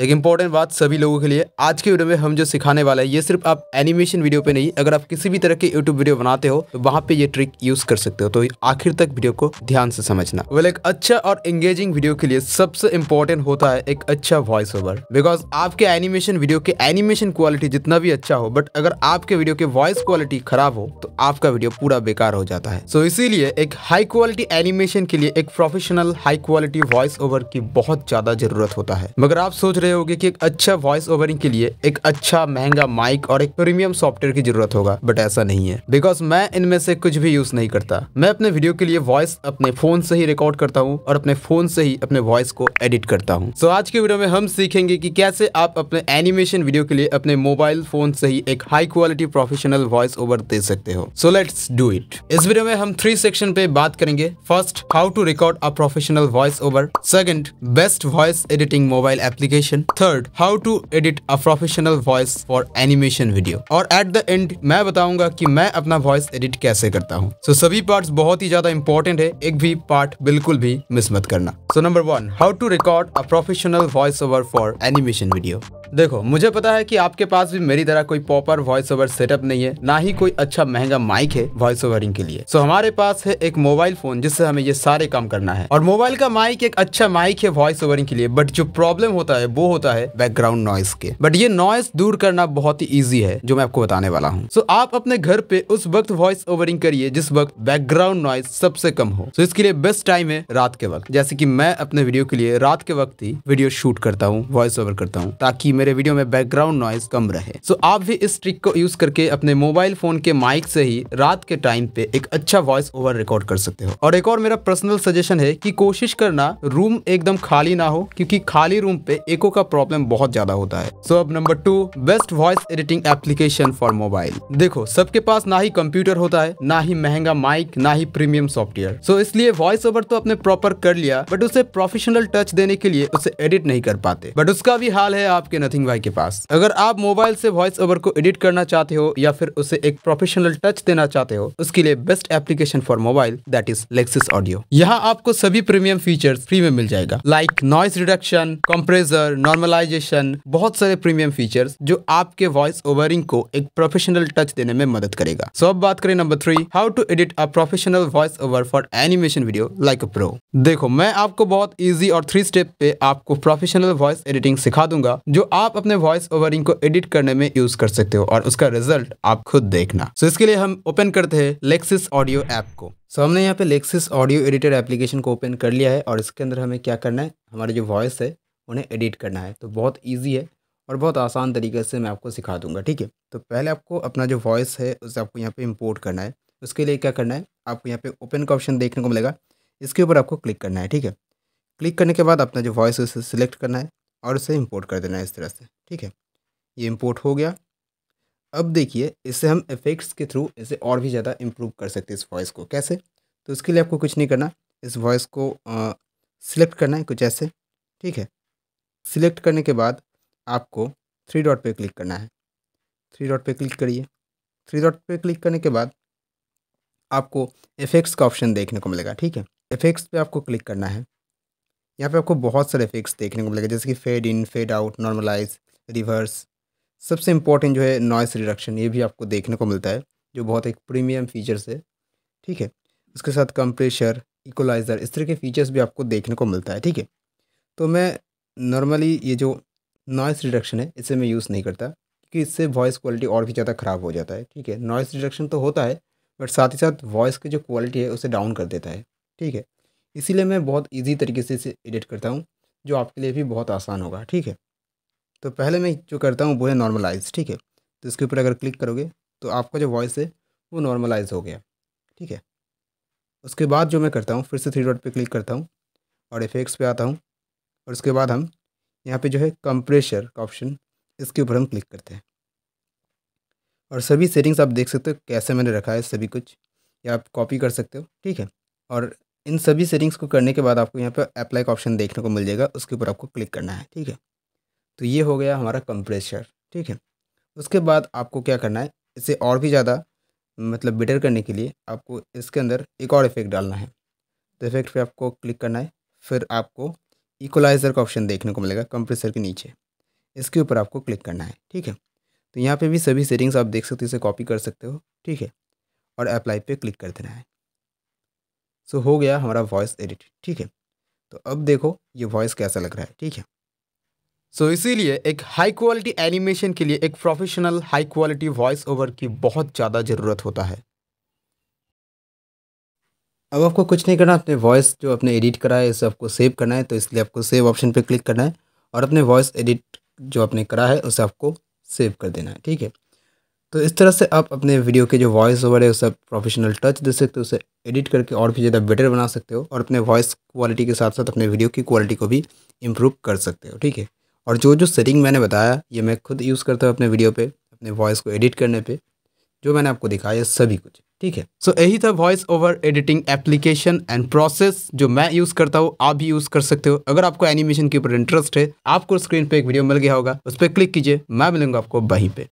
एक इम्पॉर्टेंट बात सभी लोगों के लिए आज के वीडियो में हम जो सिखाने वाले हैं ये सिर्फ आप एनिमेशन वीडियो पे नहीं अगर आप किसी भी तरह के यूट्यूब वीडियो बनाते हो तो वहाँ पे ये ट्रिक यूज कर सकते हो तो आखिर तक वीडियो को ध्यान से समझना वेल एक अच्छा और एंगेजिंग वीडियो के लिए सबसे इम्पोर्टेंट होता है एक अच्छा वॉइस ओवर बिकॉज आपके एनिमेशन वीडियो के एनिमेशन क्वालिटी जितना भी अच्छा हो बट अगर आपके वीडियो के वॉइस क्वालिटी खराब हो तो आपका वीडियो पूरा बेकार हो जाता है सो इसीलिए एक हाई क्वालिटी एनिमेशन के लिए एक professional high quality voice over की बहुत ज्यादा जरूरत होता है मगर आप सोच रहे होगे कि एक अच्छा वॉइस ओवरिंग के लिए एक अच्छा महंगा माइक और एक प्रीमियम सॉफ्टवेयर की जरूरत होगा बट ऐसा नहीं है बिकॉज मैं इनमें से कुछ भी यूज नहीं करता मैं अपने वीडियो के लिए वॉइस अपने फोन से ही रिकॉर्ड करता हूँ और अपने फोन से ही अपने वॉइस को एडिट करता हूँ सो so, आज के वीडियो में हम सीखेंगे की कैसे आप अपने एनिमेशन वीडियो के लिए अपने मोबाइल फोन से ही एक high quality professional voice over दे सकते हो सो लेट्स डू इट इस वीडियो में हम थ्री सेक्शन पे बात करेंगे first how to record a professional voice over second best voice editing mobile application animation third how to edit a professional voice for animation video और at the end मैं बताऊंगा कि मैं अपना वॉइस एडिट कैसे करता हूँ सो so, सभी पार्ट बहुत ही ज्यादा इंपॉर्टेंट है एक भी पार्ट बिल्कुल भी मिस मत करना so number one how to record a professional voice over for animation video देखो मुझे पता है कि आपके पास भी मेरी तरह कोई पॉपर वॉइस ओवर सेटअप नहीं है ना ही कोई अच्छा महंगा माइक है वॉइस ओवरिंग के लिए सो so, हमारे पास है एक मोबाइल फोन जिससे हमें ये सारे काम करना है और मोबाइल का माइक एक अच्छा माइक है वॉइस ओवरिंग के लिए बट जो प्रॉब्लम होता है वो होता है बैकग्राउंड नॉइस के बट ये नॉइस दूर करना बहुत ही ईजी है जो मैं आपको बताने वाला हूँ सो so, आप अपने घर पे उस वक्त वॉइस ओवरिंग करिए जिस वक्त बैकग्राउंड नॉइस सबसे कम हो सो so, इसके लिए बेस्ट टाइम है रात के वक्त जैसे की मैं अपने वीडियो के लिए रात के वक्त ही वीडियो शूट करता हूँ वॉइस ओवर करता हूँ ताकि मेरे वीडियो में बैकग्राउंड नॉइज कम रहे सो आप भी इस ट्रिक को यूज करके अपने मोबाइल फोन के माइक से ही रात के टाइम पे एक अच्छा वॉइस ओवर रिकॉर्ड कर सकते हो और एक और मेरा पर्सनल सजेशन है की कोशिश करना रूम एकदम खाली ना हो क्यूँकी खाली रूम पे एको का प्रॉब्लम बहुत ज्यादा होता है सो अब number two best voice editing application for mobile देखो सबके पास ना ही कंप्यूटर होता है ना ही महंगा माइक ना ही प्रीमियम सॉफ्टवेयर सो so, इसलिए वॉइस ओवर तो अपने प्रॉपर कर लिया बट उस उसे प्रोफेशनल टच देने के लिए उसे एडिट नहीं कर पाते बट उसका भी हाल है आपके नथिंग भाई के पास अगर आप मोबाइल से वॉइस ओवर को एडिट करना चाहते हो या फिर उसे एक प्रोफेशनल टच देना चाहते हो उसके लिए best application for mobile that is Lexis Audio यहाँ आपको सभी प्रीमियम फीचर्स फ्री में मिल जाएगा like noise reduction compressor normalization बहुत सारे प्रीमियम फीचर्स जो आपके वॉइस ओवरिंग को एक प्रोफेशनल टच देने में मदद करेगा सो so, अब बात करें number three how to edit a professional voice over for animation video like a pro देखो मैं आपको आपको बहुत ईजी और थ्री स्टेप पे आपको प्रोफेशनल वॉइस एडिटिंग सिखा दूंगा जो आप अपने वॉइस ओवरिंग को एडिट करने में यूज कर सकते हो और उसका रिजल्ट आप खुद देखना सो so इसके लिए हम ओपन करते हैं लेक्सिस ऑडियो ऐप को सो so, हमने यहाँ पे लेक्सिस ऑडियो एडिटर एप्लीकेशन को ओपन कर लिया है और इसके अंदर हमें क्या करना है हमारे जो वॉइस है उन्हें एडिट करना है तो बहुत ईजी है और बहुत आसान तरीके से मैं आपको सिखा दूंगा ठीक है तो पहले आपको अपना जो वॉइस है उसे आपको यहाँ पे इंपोर्ट करना है उसके लिए क्या करना है आपको यहाँ पे ओपन का ऑप्शन देखने को मिलेगा इसके ऊपर आपको क्लिक करना है ठीक है क्लिक करने के बाद अपना जो वॉइस है उसे सिलेक्ट करना है और उसे इम्पोर्ट कर देना है इस तरह से ठीक है ये इम्पोर्ट हो गया अब देखिए इसे हम इफेक्ट्स के थ्रू इसे और भी ज़्यादा इम्प्रूव कर सकते हैं इस वॉइस को कैसे तो इसके लिए आपको कुछ नहीं करना इस वॉइस को सिलेक्ट करना है कुछ ऐसे ठीक है सिलेक्ट करने के बाद आपको थ्री डॉट पे क्लिक करना है थ्री डॉट पे क्लिक करिए थ्री डॉट पे क्लिक करने के बाद आपको इफेक्ट्स का ऑप्शन देखने को मिलेगा ठीक है इफेक्ट्स पे आपको क्लिक करना है यहाँ पे आपको बहुत सारे इफेक्ट्स देखने को मिलेगा जैसे कि fade in fade out normalize reverse सबसे इम्पोर्टेंट जो है नॉइस रिडक्शन ये भी आपको देखने को मिलता है जो बहुत एक प्रीमियम फीचर्स है ठीक है उसके साथ कंप्रेशर इक्वलाइजर इस तरह के फीचर्स भी आपको देखने को मिलता है ठीक है तो मैं नॉर्मली ये जो नॉइस रिडक्शन है इसे मैं यूज़ नहीं करता क्योंकि इससे वॉइस क्वालिटी और भी ज़्यादा ख़राब हो जाता है ठीक है नॉइस रिडक्शन तो होता है बट साथ ही साथ वॉइस की जो क्वालिटी है उसे डाउन कर देता है ठीक है इसीलिए मैं बहुत ईजी तरीके से इसे एडिट करता हूँ जो आपके लिए भी बहुत आसान होगा ठीक है तो पहले मैं जो करता हूँ वो है नॉर्मलाइज ठीक है तो इसके ऊपर अगर क्लिक करोगे तो आपका जो वॉइस है वो नॉर्मलाइज हो गया ठीक है उसके बाद जो मैं करता हूँ फिर से थ्री डॉट पर क्लिक करता हूँ और इफेक्ट्स पर आता हूँ और उसके बाद हम यहाँ पर जो है कंप्रेशर का ऑप्शन इसके ऊपर हम क्लिक करते हैं और सभी सेटिंग्स आप देख सकते हो कैसे मैंने रखा है सभी कुछ या आप कॉपी कर सकते हो ठीक है और इन सभी सेटिंग्स को करने के बाद आपको यहाँ पर अप्लाई का ऑप्शन देखने को मिल जाएगा उसके ऊपर आपको क्लिक करना है ठीक है तो ये हो गया हमारा कंप्रेसर ठीक है उसके बाद आपको क्या करना है इसे और भी ज़्यादा मतलब बेटर करने के लिए आपको इसके अंदर एक और इफेक्ट डालना है तो इफेक्ट पे आपको क्लिक करना है फिर आपको इक्वलाइज़र का ऑप्शन देखने को मिलेगा कंप्रेसर के नीचे इसके ऊपर आपको क्लिक करना है ठीक है तो यहाँ पे भी सभी सेटिंग्स आप देख सकते हो इसे कॉपी कर सकते हो ठीक है और अप्लाई पे क्लिक कर देना है सो हो गया हमारा वॉइस एडिट ठीक है तो अब देखो ये वॉइस कैसा लग रहा है ठीक है सो so, इसीलिए एक हाई क्वालिटी एनिमेशन के लिए एक professional high quality voice over की बहुत ज़्यादा ज़रूरत होता है अब आपको कुछ नहीं करना अपने वॉइस जो आपने एडिट करा है इसे आपको सेव करना है तो इसलिए आपको सेव ऑप्शन पर क्लिक करना है और अपने वॉइस एडिट जो आपने करा है उसे आपको सेव कर देना है ठीक है तो इस तरह से आप अपने वीडियो के जो वॉइस ओवर है उसे प्रोफेशनल टच दे सकते हो उसे एडिट करके और भी ज़्यादा बेटर बना सकते हो और अपने वॉइस क्वालिटी के साथ साथ अपने वीडियो की क्वालिटी को भी इम्प्रूव कर सकते हो ठीक है और जो जो सेटिंग मैंने बताया ये मैं खुद यूज़ करता हूँ अपने वीडियो पर अपने वॉइस को एडिट करने पर जो मैंने आपको दिखाया सभी कुछ ठीक है सो यही था voice over editing application and process जो मैं यूज़ करता हूँ आप भी यूज़ कर सकते हो अगर आपको एनिमेशन के ऊपर इंटरेस्ट है आपको स्क्रीन पे एक वीडियो मिल गया होगा उस पर क्लिक कीजिए मैं मिलूंगा आपको वहीं पे